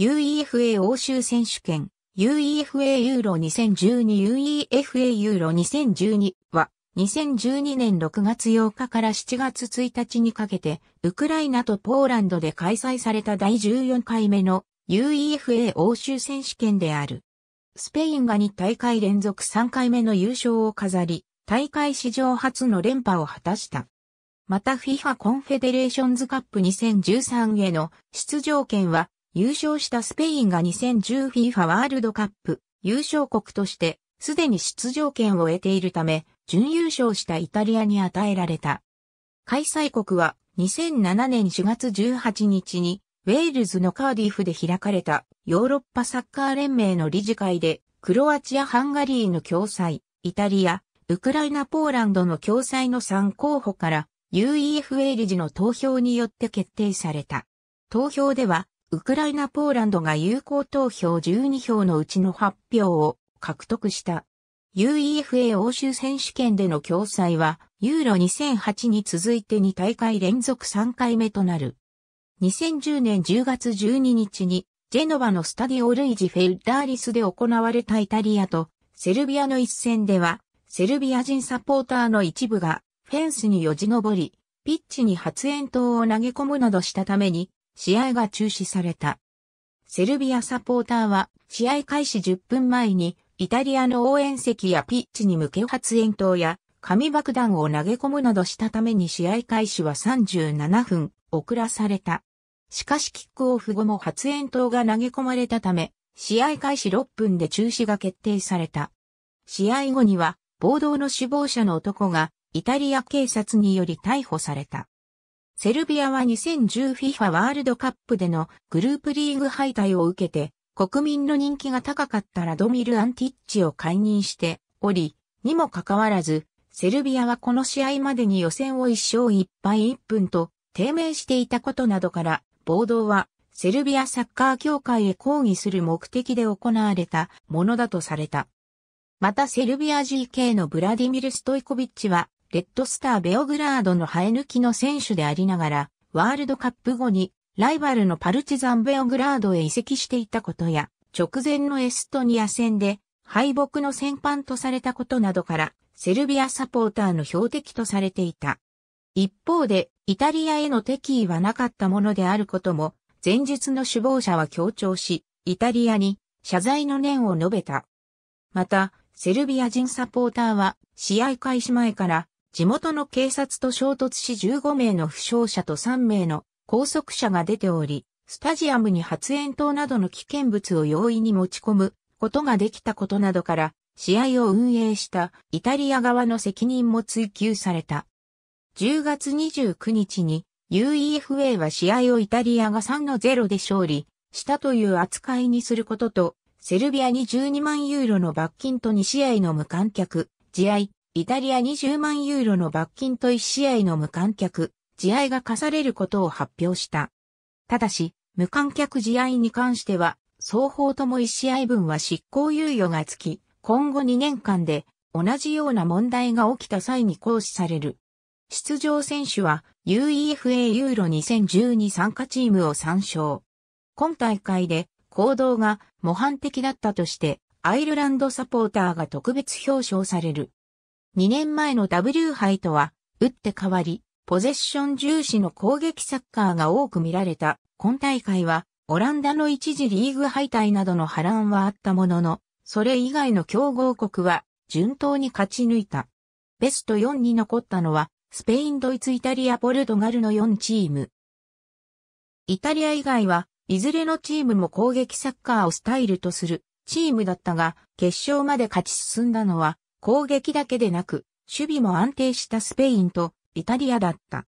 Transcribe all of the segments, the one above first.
UEFA 欧州選手権、UEFA ユーロ 2012UEFA ユーロ2012は、2012年6月8日から7月1日にかけて、ウクライナとポーランドで開催された第14回目の UEFA 欧州選手権である。スペインが2大会連続3回目の優勝を飾り、大会史上初の連覇を果たした。また FIFA コンフェデレーションズカップ2013への出場権は優勝したスペインが 2010FIFA ワールドカップ優勝国としてすでに出場権を得ているため、準優勝したイタリアに与えられた。開催国は2007年4月18日にウェールズのカーディフで開かれたヨーロッパサッカー連盟の理事会でクロアチア・ハンガリーの共催、イタリア、ウクライナ・ポーランドの共催の3候補から UEFA 理事の投票によって決定された。投票ではウクライナ・ポーランドが有効投票12票のうちの発表を獲得した。UEFA 欧州選手権での共催は、ユーロ2008に続いて2大会連続3回目となる。2010年10月12日に、ジェノバのスタディオルイジ・フェッダーリスで行われたイタリアと、セルビアの一戦では、セルビア人サポーターの一部が、フェンスによじ登り、ピッチに発煙筒を投げ込むなどしたために、試合が中止された。セルビアサポーターは試合開始10分前にイタリアの応援席やピッチに向け発煙筒や紙爆弾を投げ込むなどしたために試合開始は37分遅らされた。しかしキックオフ後も発煙筒が投げ込まれたため、試合開始6分で中止が決定された。試合後には暴動の首謀者の男がイタリア警察により逮捕された。セルビアは 2010FIFA ワールドカップでのグループリーグ敗退を受けて、国民の人気が高かったラドミル・アンティッチを解任しており、にもかかわらず、セルビアはこの試合までに予選を1勝1敗1分と低迷していたことなどから、暴動はセルビアサッカー協会へ抗議する目的で行われたものだとされた。またセルビア GK のブラディミル・ストイコビッチはレッドスターベオグラードの生え抜きの選手でありながら、ワールドカップ後にライバルのパルチザンベオグラードへ移籍していたことや、直前のエストニア戦で敗北の戦犯とされたことなどから、セルビアサポーターの標的とされていた。一方で、イタリアへの敵意はなかったものであることも、前述の首謀者は強調し、イタリアに謝罪の念を述べた。また、セルビア人サポーターは、試合開始前から、地元の警察と衝突し15名の負傷者と3名の拘束者が出ており、スタジアムに発煙筒などの危険物を容易に持ち込むことができたことなどから、試合を運営したイタリア側の責任も追及された。10月29日に UEFA は試合をイタリアが3の0で勝利したという扱いにすることと、セルビアに12万ユーロの罰金と2試合の無観客、試合、イタリア20万ユーロの罰金と1試合の無観客、試合が課されることを発表した。ただし、無観客試合に関しては、双方とも1試合分は執行猶予がつき、今後2年間で同じような問題が起きた際に行使される。出場選手は UEFA ユーロ2012参加チームを参照。今大会で行動が模範的だったとして、アイルランドサポーターが特別表彰される。2年前の W 杯とは、打って変わり、ポゼッション重視の攻撃サッカーが多く見られた、今大会は、オランダの一時リーグ敗退などの波乱はあったものの、それ以外の強豪国は、順当に勝ち抜いた。ベスト4に残ったのは、スペイン、ドイツ、イタリア、ポルトガルの4チーム。イタリア以外は、いずれのチームも攻撃サッカーをスタイルとするチームだったが、決勝まで勝ち進んだのは、攻撃だけでなく、守備も安定したスペインとイタリアだった。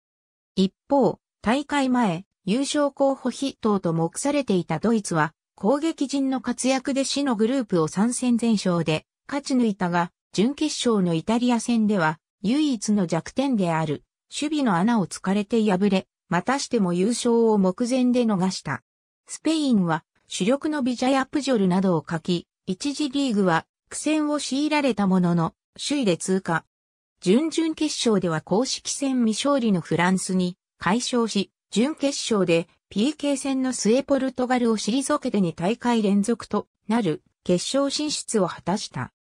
一方、大会前、優勝候補筆頭と目されていたドイツは、攻撃陣の活躍で死のグループを参戦全勝で勝ち抜いたが、準決勝のイタリア戦では、唯一の弱点である、守備の穴を突かれて敗れ、またしても優勝を目前で逃した。スペインは主力のビジャやプジョルなどを書き、一次リーグは苦戦を強いられたものの、首位で通過。準々決勝では公式戦未勝利のフランスに快勝し、準決勝で PK 戦の末ポルトガルを退けて2大会連続となる決勝進出を果たした。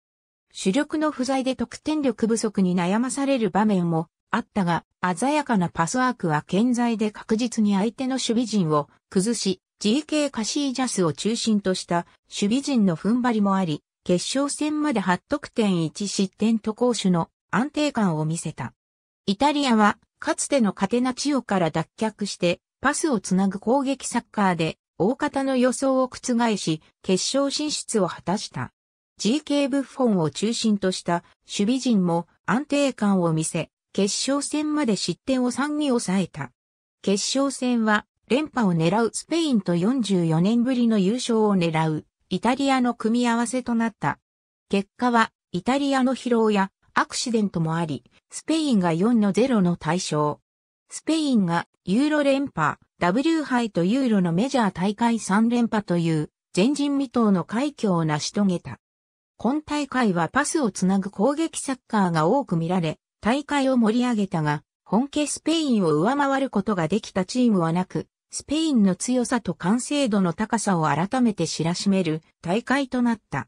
主力の不在で得点力不足に悩まされる場面もあったが、鮮やかなパスワークは健在で確実に相手の守備陣を崩し、GK カシージャスを中心とした守備陣の踏ん張りもあり、決勝戦まで8得点1失点と攻守の安定感を見せた。イタリアは、かつてのカテナチオから脱却して、パスをつなぐ攻撃サッカーで、大方の予想を覆し、決勝進出を果たした。GK ブッフォンを中心とした守備陣も安定感を見せ、決勝戦まで失点を3に抑えた。決勝戦は連覇を狙うスペインと44年ぶりの優勝を狙うイタリアの組み合わせとなった。結果は、イタリアの疲労やアクシデントもあり、スペインが4の0の対象。スペインがユーロ連覇、W 杯とユーロのメジャー大会3連覇という前人未到の快挙を成し遂げた。今大会はパスをつなぐ攻撃サッカーが多く見られ、大会を盛り上げたが、本家スペインを上回ることができたチームはなく、スペインの強さと完成度の高さを改めて知らしめる大会となった。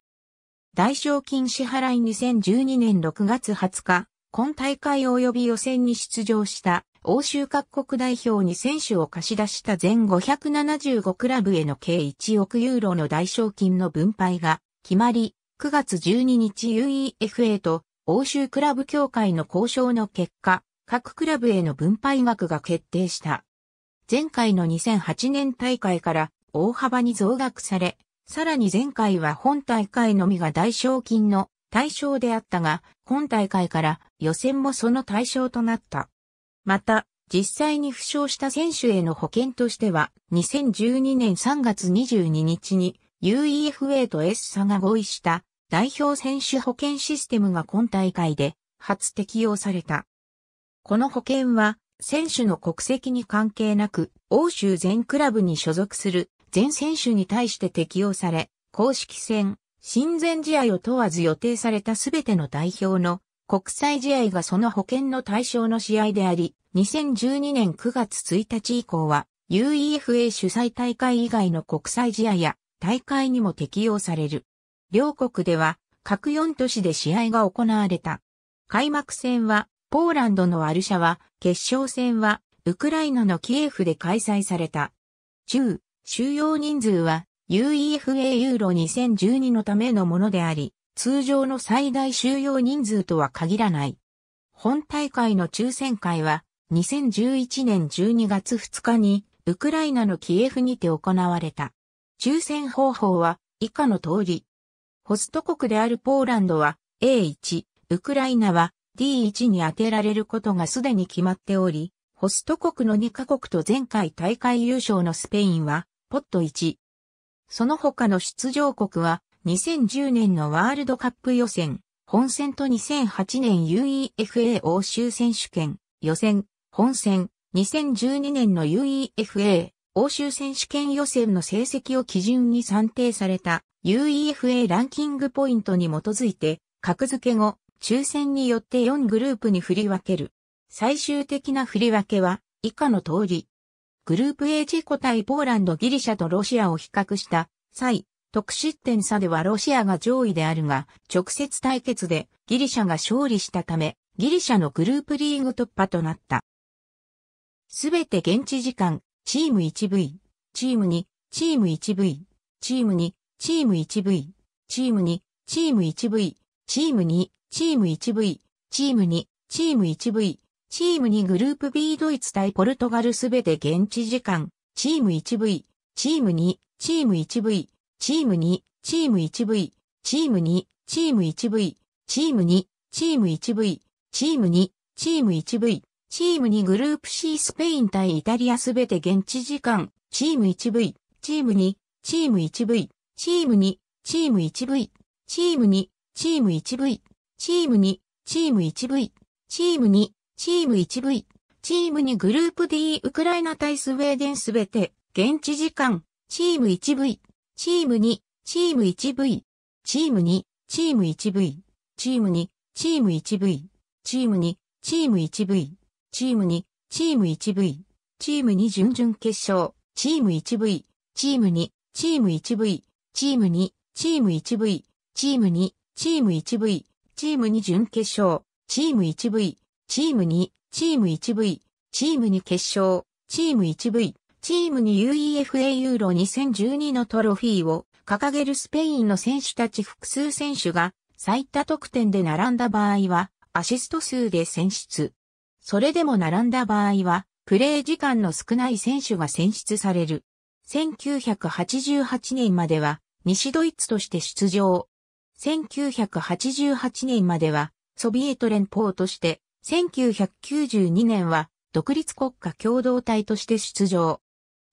代償金支払い2012年6月20日、今大会及び予選に出場した欧州各国代表に選手を貸し出した全575クラブへの計1億ユーロの代償金の分配が決まり、9月12日 UEFA と欧州クラブ協会の交渉の結果、各クラブへの分配額が決定した。前回の2008年大会から大幅に増額され、さらに前回は本大会のみが大賞金の対象であったが、今大会から予選もその対象となった。また、実際に負傷した選手への保険としては、2012年3月22日に UEFA と S サが合意した代表選手保険システムが今大会で初適用された。この保険は選手の国籍に関係なく、欧州全クラブに所属する全選手に対して適用され、公式戦、親善試合を問わず予定されたすべての代表の国際試合がその保険の対象の試合であり、2012年9月1日以降は UEFA 主催大会以外の国際試合や大会にも適用される。両国では各4都市で試合が行われた。開幕戦はポーランドのワルシャワ、決勝戦は、ウクライナのキエフで開催された。中、収容人数は UEFA ユーロ2012のためのものであり、通常の最大収容人数とは限らない。本大会の抽選会は、2011年12月2日に、ウクライナのキエフにて行われた。抽選方法は、以下の通り。ホスト国であるポーランドは、A1、ウクライナは D1 に当てられることがすでに決まっており、ホスト国の2カ国と前回大会優勝のスペインは、ポット1。その他の出場国は、2010年のワールドカップ予選、本戦と2008年 UEFA 欧州選手権、予選、本戦、2012年の UEFA 欧州選手権予選の成績を基準に算定された UEFA ランキングポイントに基づいて、格付け後、抽選によって4グループに振り分ける。最終的な振り分けは以下の通り。グループ A チェコ対ポーランドギリシャとロシアを比較した際、得失点差ではロシアが上位であるが、直接対決でギリシャが勝利したため、ギリシャのグループリーグ突破となった。すべて現地時間、チーム 1V、チーム2、チーム 1V、チーム2、チーム 1V、チーム2、チーム 1V、チーム2、チーム 1V、チーム2、チーム 1V、チーム2グループ B ドイツ対ポルトガルすべて現地時間、チーム 1V、チーム2、チーム 1V、チーム2、チーム 1V、チーム2、チーム 1V、チーム2、チーム 1V、チーム2、チーム 1V、チーム2グループ C スペイン対イタリアすべて現地時間、チーム 1V、チーム2、チーム 1V、チーム2、チーム 1V、チーム2、チーム 1V。チーム2、チーム 1V、チーム2、チーム 1V、チーム2グループ D ウクライナ対スウェーデンすべて、現地時間、チーム 1V、チーム2、チーム 1V、チーム2、チーム 1V、チーム2、チーム 1V、チーム2、チーム 1V、チーム2、チーム 1V、チーム2準々決勝、チーム 1V、チーム2、チーム 1V、チーム2、チーム 1V、チーム2、チーム 1V、チーム2準決勝、チーム 1V、チーム2、チーム 1V、チーム2決勝、チーム 1V、チーム2 UEFA ユーロ2012のトロフィーを掲げるスペインの選手たち複数選手が最多得点で並んだ場合はアシスト数で選出。それでも並んだ場合はプレー時間の少ない選手が選出される。1988年までは西ドイツとして出場、1988年まではソビエト連邦として、1992年は独立国家共同体として出場。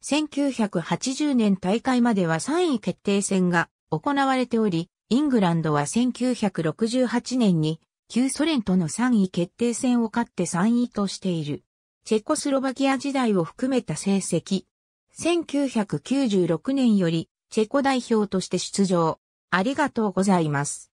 1980年大会までは3位決定戦が行われており、イングランドは1968年に旧ソ連との3位決定戦を勝って3位としている。チェコスロバキア時代を含めた成績。1996年よりチェコ代表として出場。ありがとうございます。